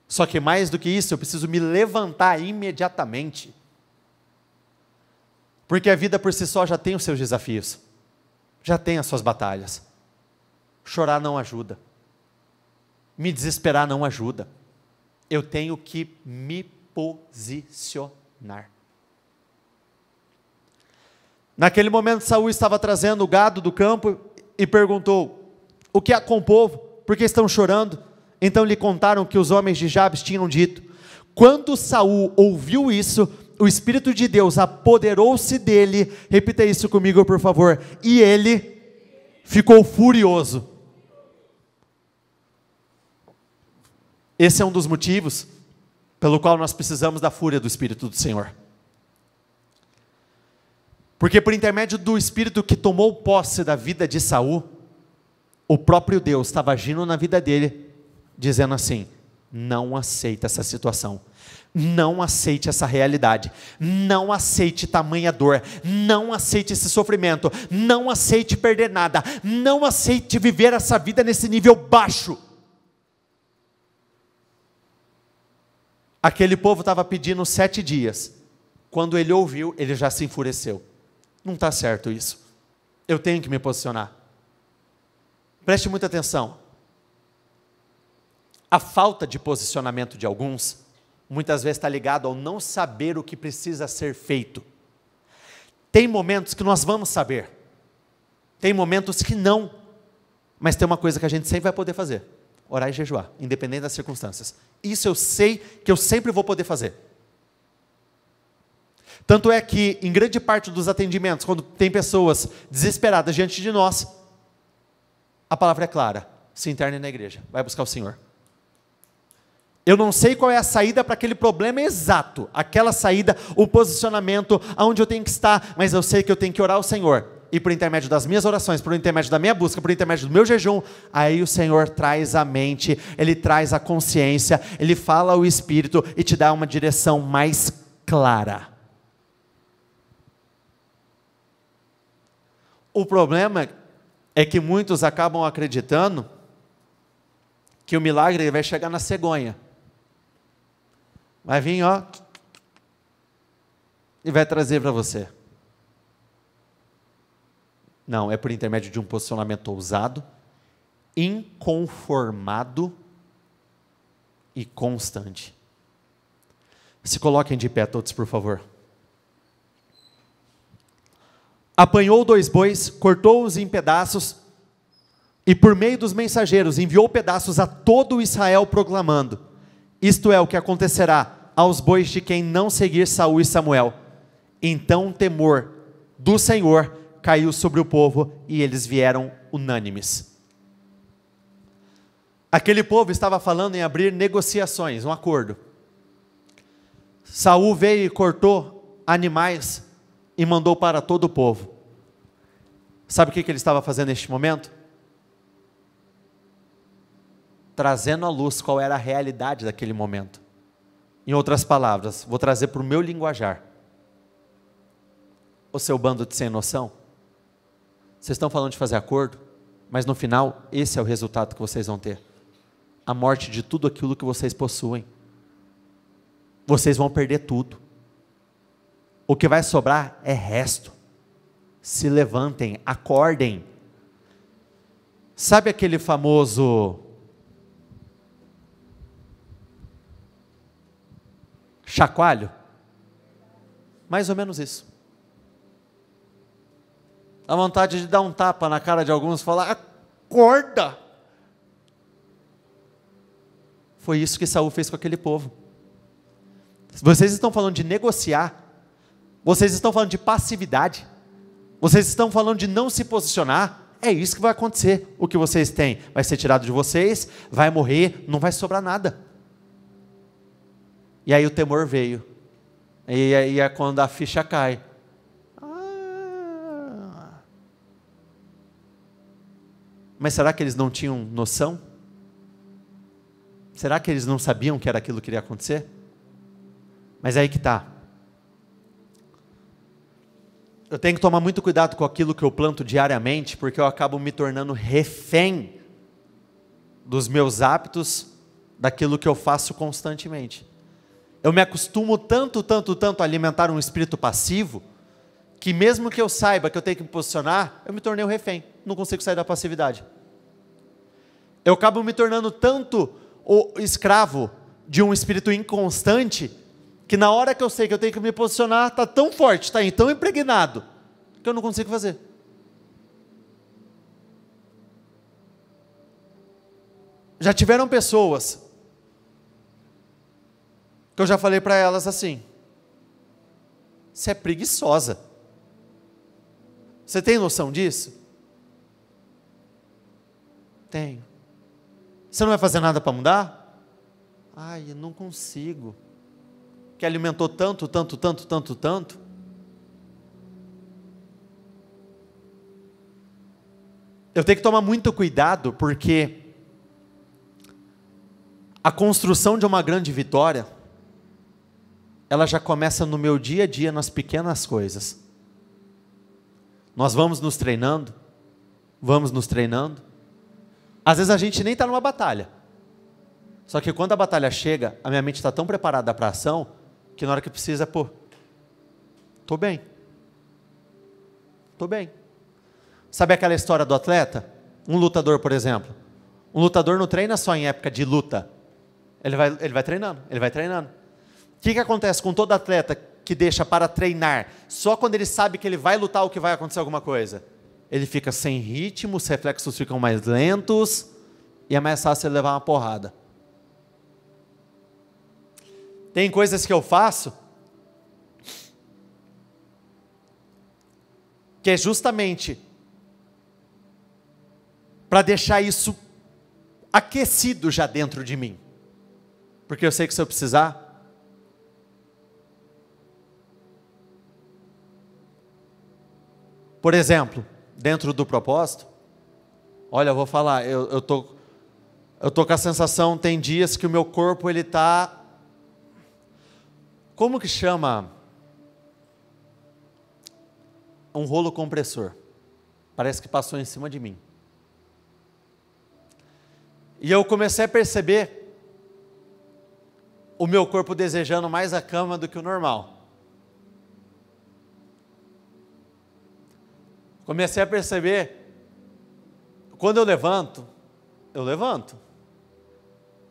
Só que mais do que isso, eu preciso me levantar imediatamente. Porque a vida por si só já tem os seus desafios, já tem as suas batalhas. Chorar não ajuda, me desesperar não ajuda eu tenho que me posicionar. Naquele momento, Saul estava trazendo o gado do campo e perguntou: O que há com o povo? Por que estão chorando? Então lhe contaram que os homens de Jabes tinham dito. Quando Saul ouviu isso, o Espírito de Deus apoderou-se dele. Repita isso comigo, por favor. E ele ficou furioso. Esse é um dos motivos pelo qual nós precisamos da fúria do Espírito do Senhor. Porque por intermédio do Espírito que tomou posse da vida de Saul, o próprio Deus estava agindo na vida dele, dizendo assim: não aceita essa situação. Não aceite essa realidade. Não aceite tamanha dor. Não aceite esse sofrimento. Não aceite perder nada. Não aceite viver essa vida nesse nível baixo. Aquele povo estava pedindo sete dias. Quando ele ouviu, ele já se enfureceu. Não está certo isso. Eu tenho que me posicionar. Preste muita atenção. A falta de posicionamento de alguns, muitas vezes está ligado ao não saber o que precisa ser feito. Tem momentos que nós vamos saber, tem momentos que não, mas tem uma coisa que a gente sempre vai poder fazer. Orar e jejuar, independente das circunstâncias. Isso eu sei que eu sempre vou poder fazer. Tanto é que, em grande parte dos atendimentos, quando tem pessoas desesperadas diante de nós, a palavra é clara: se interne na igreja, vai buscar o Senhor. Eu não sei qual é a saída para aquele problema exato, aquela saída, o posicionamento, aonde eu tenho que estar, mas eu sei que eu tenho que orar ao Senhor e por intermédio das minhas orações, por intermédio da minha busca, por intermédio do meu jejum, aí o Senhor traz a mente, ele traz a consciência, ele fala o espírito e te dá uma direção mais clara. O problema é que muitos acabam acreditando que o milagre vai chegar na cegonha. Vai vir, ó, e vai trazer para você. Não, é por intermédio de um posicionamento ousado, inconformado e constante. Se coloquem de pé todos, por favor. Apanhou dois bois, cortou-os em pedaços e, por meio dos mensageiros, enviou pedaços a todo Israel, proclamando: Isto é o que acontecerá aos bois de quem não seguir Saul e Samuel. Então o temor do Senhor caiu sobre o povo e eles vieram unânimes. Aquele povo estava falando em abrir negociações, um acordo. Saul veio e cortou animais e mandou para todo o povo. Sabe o que ele estava fazendo neste momento? Trazendo à luz qual era a realidade daquele momento. Em outras palavras, vou trazer para o meu linguajar. O seu bando de sem noção vocês estão falando de fazer acordo, mas no final, esse é o resultado que vocês vão ter: a morte de tudo aquilo que vocês possuem. Vocês vão perder tudo. O que vai sobrar é resto. Se levantem, acordem. Sabe aquele famoso chacoalho? Mais ou menos isso a vontade de dar um tapa na cara de alguns e falar: acorda! Foi isso que Saul fez com aquele povo. Vocês estão falando de negociar, vocês estão falando de passividade, vocês estão falando de não se posicionar. É isso que vai acontecer. O que vocês têm vai ser tirado de vocês, vai morrer, não vai sobrar nada. E aí o temor veio. E aí é quando a ficha cai. Mas será que eles não tinham noção? Será que eles não sabiam que era aquilo que iria acontecer? Mas é aí que está. Eu tenho que tomar muito cuidado com aquilo que eu planto diariamente, porque eu acabo me tornando refém dos meus hábitos, daquilo que eu faço constantemente. Eu me acostumo tanto, tanto, tanto a alimentar um espírito passivo, que mesmo que eu saiba que eu tenho que me posicionar, eu me tornei um refém não consigo sair da passividade. Eu acabo me tornando tanto o escravo de um espírito inconstante, que na hora que eu sei que eu tenho que me posicionar, está tão forte, está tão impregnado, que eu não consigo fazer. Já tiveram pessoas que eu já falei para elas assim: você é preguiçosa. Você tem noção disso? tenho. Você não vai fazer nada para mudar? Ai, eu não consigo. Que alimentou tanto, tanto, tanto, tanto, tanto. Eu tenho que tomar muito cuidado, porque a construção de uma grande vitória, ela já começa no meu dia a dia, nas pequenas coisas. Nós vamos nos treinando, vamos nos treinando, às vezes a gente nem está numa batalha. Só que quando a batalha chega, a minha mente está tão preparada para a ação que na hora que precisa, pô, tô bem. Tô bem. Sabe aquela história do atleta? Um lutador, por exemplo. Um lutador não treina só em época de luta. Ele vai, ele vai treinando, ele vai treinando. O que, que acontece com todo atleta que deixa para treinar só quando ele sabe que ele vai lutar ou que vai acontecer alguma coisa? ele fica sem ritmo, os reflexos ficam mais lentos e é mais fácil ele levar uma porrada. Tem coisas que eu faço que é justamente para deixar isso aquecido já dentro de mim. Porque eu sei que se eu precisar, Por exemplo, dentro do propósito? Olha, eu vou falar, eu, eu, tô, eu tô com a sensação, tem dias que o meu corpo ele tá como que chama um rolo compressor? Parece que passou em cima de mim. E eu comecei a perceber o meu corpo desejando mais a cama do que o normal. Comecei a perceber, quando eu levanto, eu levanto.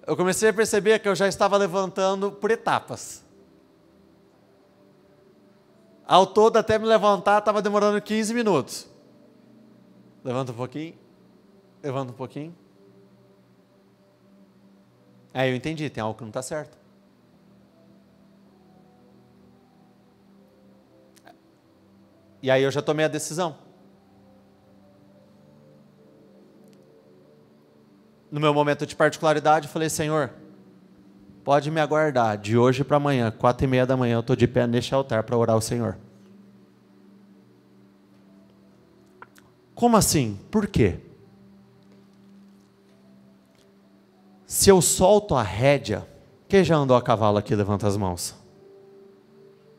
Eu comecei a perceber que eu já estava levantando por etapas. Ao todo, até me levantar, estava demorando 15 minutos. Levanta um pouquinho, levanta um pouquinho. Aí eu entendi, tem algo que não está certo. E aí eu já tomei a decisão. no meu momento de particularidade, falei: Senhor, pode me aguardar. De hoje para amanhã, quatro e meia da manhã, eu estou de pé neste altar para orar ao Senhor. Como assim? Por quê? Se eu solto a rédea, quem já andou a cavalo aqui? Levanta as mãos.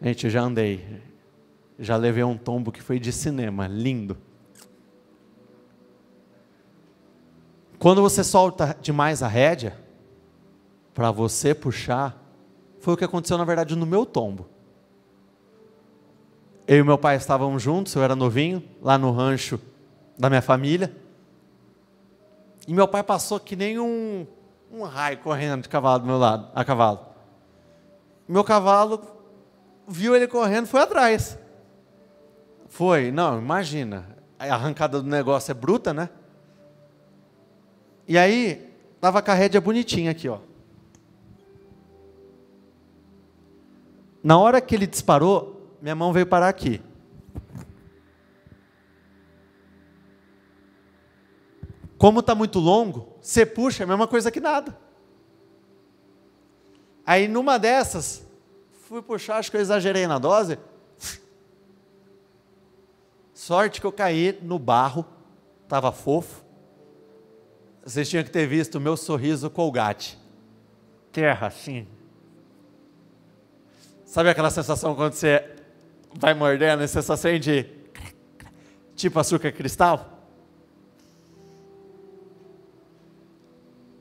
Gente, eu já andei. Já levei um tombo que foi de cinema, lindo. Quando você solta demais a rédea, para você puxar, foi o que aconteceu na verdade no meu tombo. Eu e meu pai estávamos juntos, eu era novinho, lá no rancho da minha família. E meu pai passou que nem um, um raio correndo de cavalo do meu lado, a cavalo. Meu cavalo viu ele correndo, foi atrás. Foi, não, imagina. A arrancada do negócio é bruta, né? E aí, estava com a rédea bonitinha aqui, ó. Na hora que ele disparou, minha mão veio parar aqui. Como está muito longo, você puxa, é a mesma coisa que nada. Aí numa dessas, fui puxar, acho que eu exagerei na dose. Sorte que eu caí no barro, estava fofo. Vocês tinham que ter visto o meu sorriso colgate. Terra, sim. Sabe aquela sensação quando você vai mordendo e você só sente tipo açúcar cristal?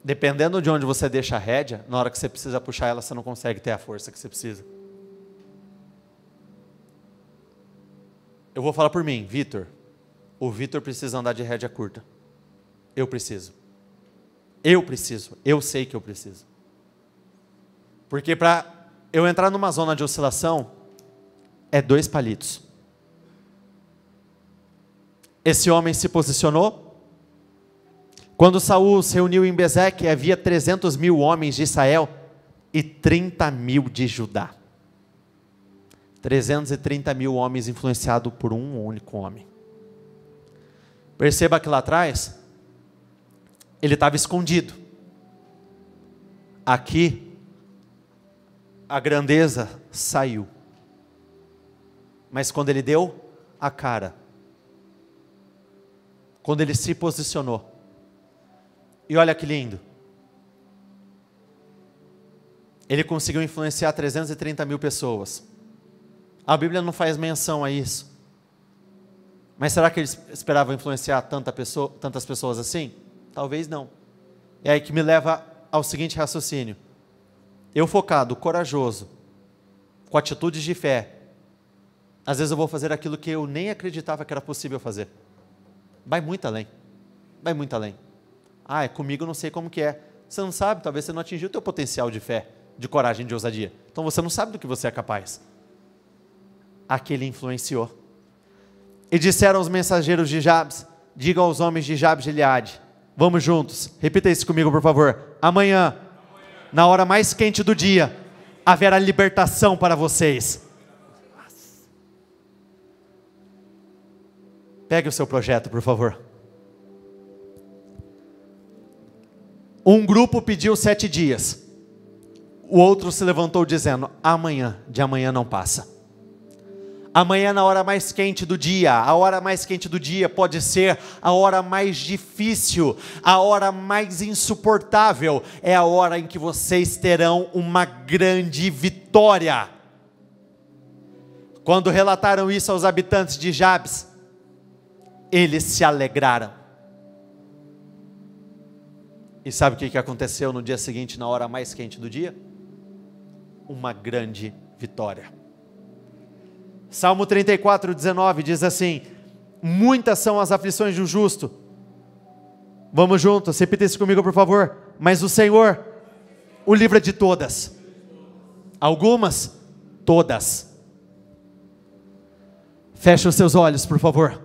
Dependendo de onde você deixa a rédea, na hora que você precisa puxar ela, você não consegue ter a força que você precisa. Eu vou falar por mim, Vitor. O Vitor precisa andar de rédea curta. Eu preciso. Eu preciso, eu sei que eu preciso. Porque para eu entrar numa zona de oscilação, é dois palitos. Esse homem se posicionou. Quando Saul se reuniu em Bezeque, havia 300 mil homens de Israel e 30 mil de Judá. 330 mil homens influenciados por um único homem. Perceba que lá atrás, ele estava escondido. Aqui, a grandeza saiu. Mas quando ele deu a cara, quando ele se posicionou, e olha que lindo, ele conseguiu influenciar 330 mil pessoas. A Bíblia não faz menção a isso. Mas será que ele esperava influenciar tanta pessoa, tantas pessoas assim? Talvez não. É aí que me leva ao seguinte raciocínio. Eu focado, corajoso, com atitudes de fé, às vezes eu vou fazer aquilo que eu nem acreditava que era possível fazer. Vai muito além. Vai muito além. Ah, é comigo, não sei como que é. Você não sabe, talvez você não atingiu o teu potencial de fé, de coragem, de ousadia. Então você não sabe do que você é capaz. Aquele influenciou. E disseram os mensageiros de Jabes: diga aos homens de Jabes de Eliade, Vamos juntos. Repita isso comigo, por favor. Amanhã, na hora mais quente do dia, haverá libertação para vocês. Pegue o seu projeto, por favor. Um grupo pediu sete dias. O outro se levantou dizendo: amanhã, de amanhã não passa. Amanhã, na hora mais quente do dia, a hora mais quente do dia pode ser a hora mais difícil, a hora mais insuportável. É a hora em que vocês terão uma grande vitória. Quando relataram isso aos habitantes de Jabes, eles se alegraram. E sabe o que aconteceu no dia seguinte, na hora mais quente do dia? Uma grande vitória. Salmo 34, 19 diz assim: Muitas são as aflições do justo. Vamos juntos, repita isso comigo, por favor. Mas o Senhor o livra de todas. Algumas, todas. Feche os seus olhos, por favor.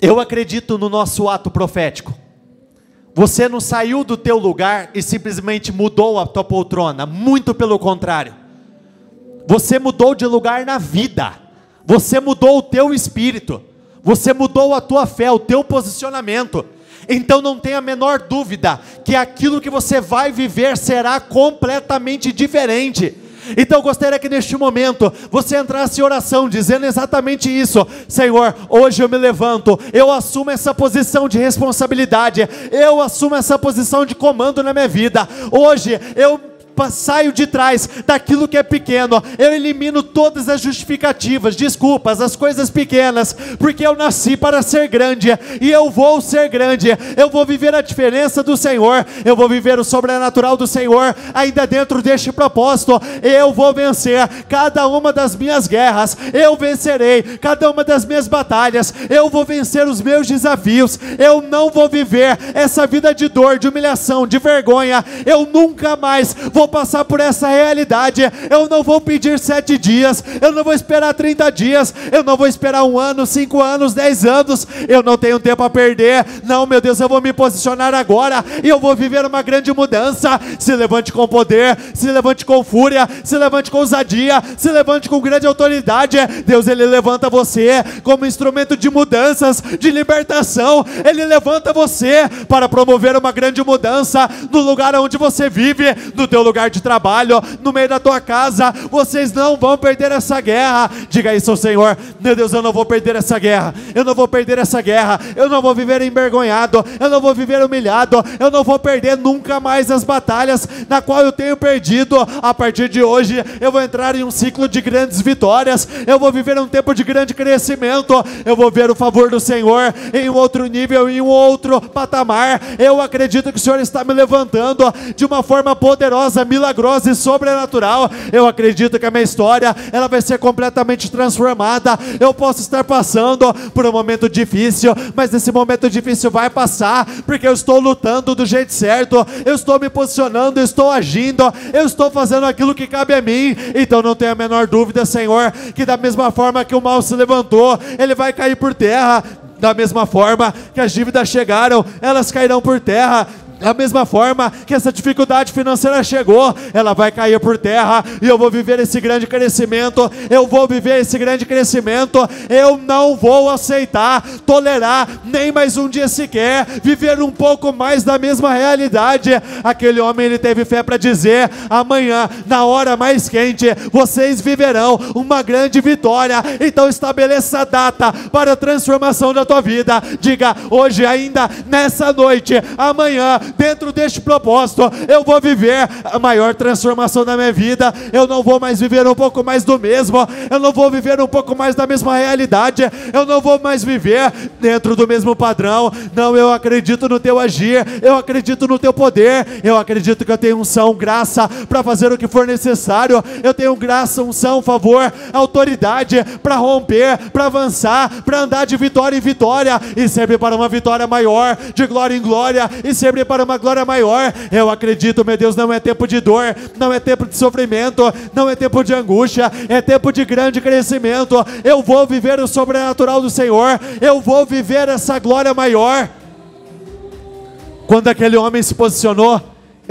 Eu acredito no nosso ato profético. Você não saiu do teu lugar e simplesmente mudou a tua poltrona, muito pelo contrário. Você mudou de lugar na vida. Você mudou o teu espírito. Você mudou a tua fé, o teu posicionamento. Então não tenha a menor dúvida que aquilo que você vai viver será completamente diferente. Então eu gostaria que neste momento você entrasse em oração dizendo exatamente isso: Senhor, hoje eu me levanto, eu assumo essa posição de responsabilidade, eu assumo essa posição de comando na minha vida. Hoje eu saio de trás daquilo que é pequeno, eu elimino todas as justificativas, desculpas, as coisas pequenas, porque eu nasci para ser grande e eu vou ser grande, eu vou viver a diferença do Senhor, eu vou viver o sobrenatural do Senhor, ainda dentro deste propósito, eu vou vencer cada uma das minhas guerras, eu vencerei cada uma das minhas batalhas, eu vou vencer os meus desafios, eu não vou viver essa vida de dor, de humilhação, de vergonha, eu nunca mais vou vou passar por essa realidade. Eu não vou pedir sete dias, eu não vou esperar 30 dias, eu não vou esperar um ano, cinco anos, dez anos. Eu não tenho tempo a perder. Não, meu Deus, eu vou me posicionar agora e eu vou viver uma grande mudança. Se levante com poder, se levante com fúria, se levante com ousadia, se levante com grande autoridade. Deus, Ele levanta você como instrumento de mudanças, de libertação. Ele levanta você para promover uma grande mudança no lugar onde você vive, no teu lugar lugar de trabalho, no meio da tua casa. Vocês não vão perder essa guerra. Diga isso ao Senhor: Meu Deus, eu não vou perder essa guerra. Eu não vou perder essa guerra. Eu não vou viver envergonhado. Eu não vou viver humilhado. Eu não vou perder nunca mais as batalhas na qual eu tenho perdido. A partir de hoje, eu vou entrar em um ciclo de grandes vitórias. Eu vou viver um tempo de grande crescimento. Eu vou ver o favor do Senhor em um outro nível, em um outro patamar. Eu acredito que o Senhor está me levantando de uma forma poderosa coisa é milagrosa e sobrenatural. Eu acredito que a minha história ela vai ser completamente transformada. Eu posso estar passando por um momento difícil, mas esse momento difícil vai passar, porque eu estou lutando do jeito certo, eu estou me posicionando, eu estou agindo, eu estou fazendo aquilo que cabe a mim. Então não tenha a menor dúvida, Senhor, que da mesma forma que o mal se levantou, ele vai cair por terra. Da mesma forma que as dívidas chegaram, elas cairão por terra. Da mesma forma que essa dificuldade financeira chegou, ela vai cair por terra e eu vou viver esse grande crescimento. Eu vou viver esse grande crescimento. Eu não vou aceitar, tolerar nem mais um dia sequer viver um pouco mais da mesma realidade. Aquele homem ele teve fé para dizer: amanhã, na hora mais quente, vocês viverão uma grande vitória. Então estabeleça a data para a transformação da tua vida. Diga hoje ainda, nessa noite, amanhã dentro deste propósito, eu vou viver a maior transformação da minha vida. Eu não vou mais viver um pouco mais do mesmo, eu não vou viver um pouco mais da mesma realidade, eu não vou mais viver dentro do mesmo padrão. Não, eu acredito no teu agir, eu acredito no teu poder, eu acredito que eu tenho unção, graça para fazer o que for necessário, eu tenho graça, unção, favor, autoridade para romper, para avançar, para andar de vitória em vitória e sempre para uma vitória maior, de glória em glória e sempre para para uma glória maior. Eu acredito, meu Deus, não é tempo de dor, não é tempo de sofrimento, não é tempo de angústia, é tempo de grande crescimento. Eu vou viver o sobrenatural do Senhor, eu vou viver essa glória maior. Quando aquele homem se posicionou,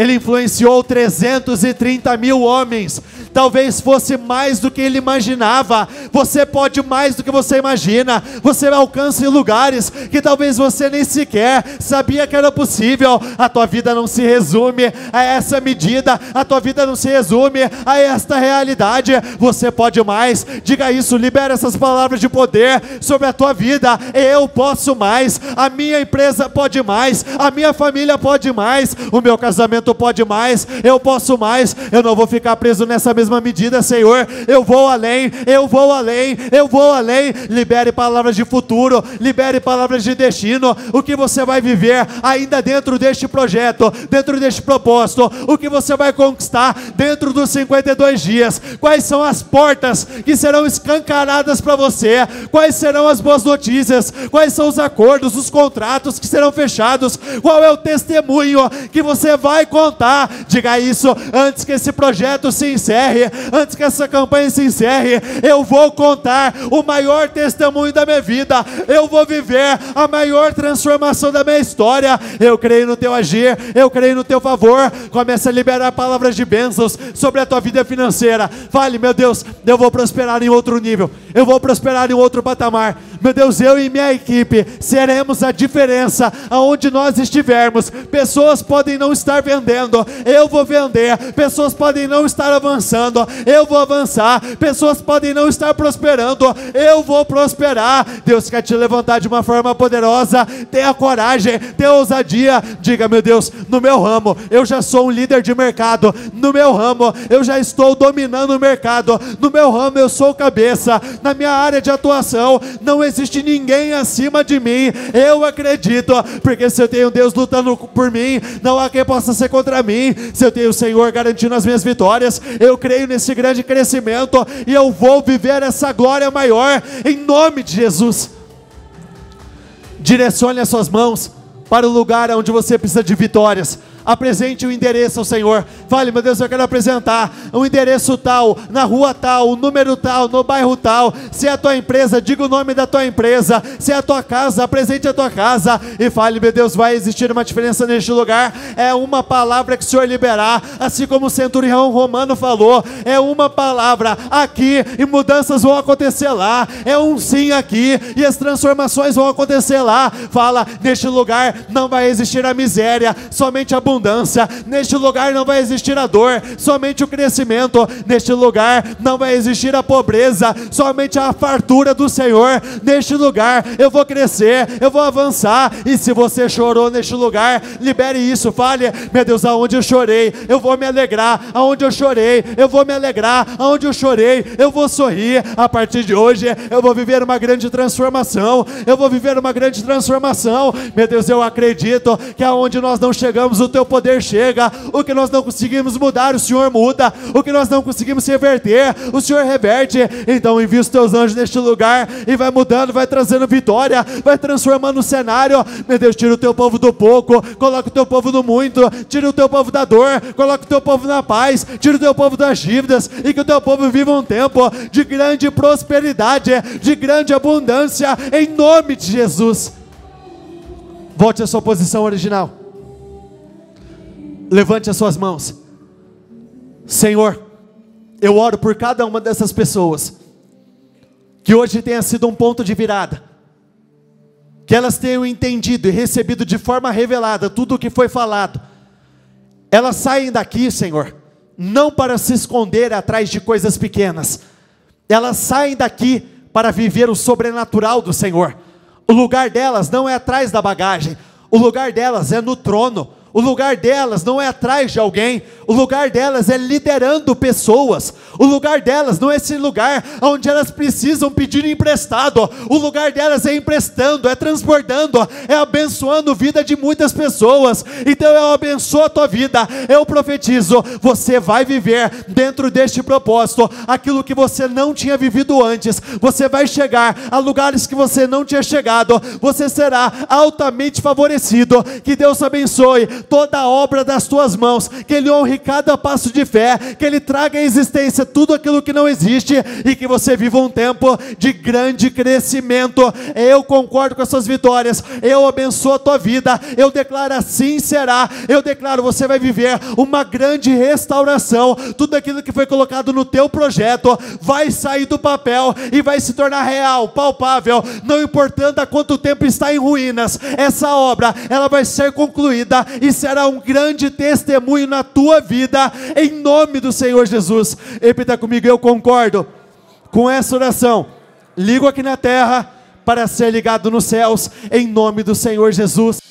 ele influenciou 330 mil homens. Talvez fosse mais do que ele imaginava. Você pode mais do que você imagina. Você alcança em lugares que talvez você nem sequer sabia que era possível. A tua vida não se resume a essa medida. A tua vida não se resume a esta realidade. Você pode mais. Diga isso. Libera essas palavras de poder sobre a tua vida. Eu posso mais. A minha empresa pode mais. A minha família pode mais. O meu casamento tu pode mais, eu posso mais, eu não vou ficar preso nessa mesma medida, Senhor. Eu vou além, eu vou além, eu vou além. Libere palavras de futuro, libere palavras de destino. O que você vai viver ainda dentro deste projeto, dentro deste propósito, o que você vai conquistar dentro dos 52 dias, quais são as portas que serão escancaradas para você, quais serão as boas notícias, quais são os acordos, os contratos que serão fechados, qual é o testemunho que você vai contar. Diga isso antes que esse projeto se encerre, antes que essa campanha se encerre. Eu vou contar o maior testemunho da minha vida. Eu vou viver a maior transformação da minha história. Eu creio no teu agir, eu creio no teu favor. Começa a liberar palavras de bênçãos sobre a tua vida financeira. Fale, meu Deus, eu vou prosperar em outro nível, eu vou prosperar em outro patamar. Meu Deus, eu e minha equipe seremos a diferença aonde nós estivermos. Pessoas podem não estar vendo vendendo, eu vou vender. Pessoas podem não estar avançando, eu vou avançar. Pessoas podem não estar prosperando, eu vou prosperar. Deus quer te levantar de uma forma poderosa. Tenha coragem, tenha ousadia. Diga, meu Deus, no meu ramo, eu já sou um líder de mercado. No meu ramo, eu já estou dominando o mercado. No meu ramo, eu sou cabeça. Na minha área de atuação, não existe ninguém acima de mim. Eu acredito, porque se eu tenho Deus lutando por mim, não há quem possa ser contra mim, se eu tenho o Senhor garantindo as minhas vitórias, eu creio nesse grande crescimento e eu vou viver essa glória maior em nome de Jesus. Direcione as suas mãos para o lugar onde você precisa de vitórias apresente o um endereço ao Senhor. Fale, meu Deus, eu quero apresentar um endereço tal, na rua tal, o um número tal, no bairro tal. Se é a tua empresa, diga o nome da tua empresa. Se é a tua casa, apresente a tua casa e fale, meu Deus, vai existir uma diferença neste lugar. É uma palavra que o Senhor liberar, assim como o centurião romano falou. É uma palavra aqui e mudanças vão acontecer lá. É um sim aqui e as transformações vão acontecer lá. Fala, neste lugar não vai existir a miséria, somente a abundância. Neste lugar não vai existir a dor, somente o crescimento. Neste lugar não vai existir a pobreza, somente a fartura do Senhor. Neste lugar eu vou crescer, eu vou avançar. E se você chorou neste lugar, libere isso. Fale, meu Deus, aonde eu chorei, eu vou me alegrar. Aonde eu chorei, eu vou me alegrar. Aonde eu chorei, eu vou sorrir. A partir de hoje, eu vou viver uma grande transformação. Eu vou viver uma grande transformação. Meu Deus, eu acredito que aonde nós não chegamos, o teu teu poder chega. O que nós não conseguimos mudar, o Senhor muda. O que nós não conseguimos reverter, o Senhor reverte. Então envia os teus anjos neste lugar e vai mudando, vai trazendo vitória, vai transformando o cenário. Meu Deus, tira o teu povo do pouco, coloca o teu povo no muito, tira o teu povo da dor, coloca o teu povo na paz, tira o teu povo das dívidas e que o teu povo viva um tempo de grande prosperidade, de grande abundância, em nome de Jesus. Volte à sua posição original. Levante as suas mãos. Senhor, eu oro por cada uma dessas pessoas. Que hoje tenha sido um ponto de virada. Que elas tenham entendido e recebido de forma revelada tudo o que foi falado. Elas saem daqui, Senhor, não para se esconder atrás de coisas pequenas. Elas saem daqui para viver o sobrenatural do Senhor. O lugar delas não é atrás da bagagem, o lugar delas é no trono o lugar delas não é atrás de alguém, o lugar delas é liderando pessoas, o lugar delas não é esse lugar onde elas precisam pedir emprestado, o lugar delas é emprestando, é transbordando, é abençoando a vida de muitas pessoas. Então eu abençoo a tua vida, eu profetizo, você vai viver dentro deste propósito aquilo que você não tinha vivido antes, você vai chegar a lugares que você não tinha chegado, você será altamente favorecido. Que Deus abençoe toda a obra das tuas mãos, que Ele honre cada passo de fé, que Ele traga à existência tudo aquilo que não existe e que você viva um tempo de grande crescimento. Eu concordo com as suas vitórias, eu abençoo a tua vida, eu declaro assim será, eu declaro você vai viver uma grande restauração, tudo aquilo que foi colocado no teu projeto vai sair do papel e vai se tornar real, palpável, não importando há quanto tempo está em ruínas, essa obra ela vai ser concluída e será um grande testemunho na tua vida, em nome do Senhor Jesus. Repita comigo, eu concordo com essa oração. Ligo aqui na terra para ser ligado nos céus, em nome do Senhor Jesus.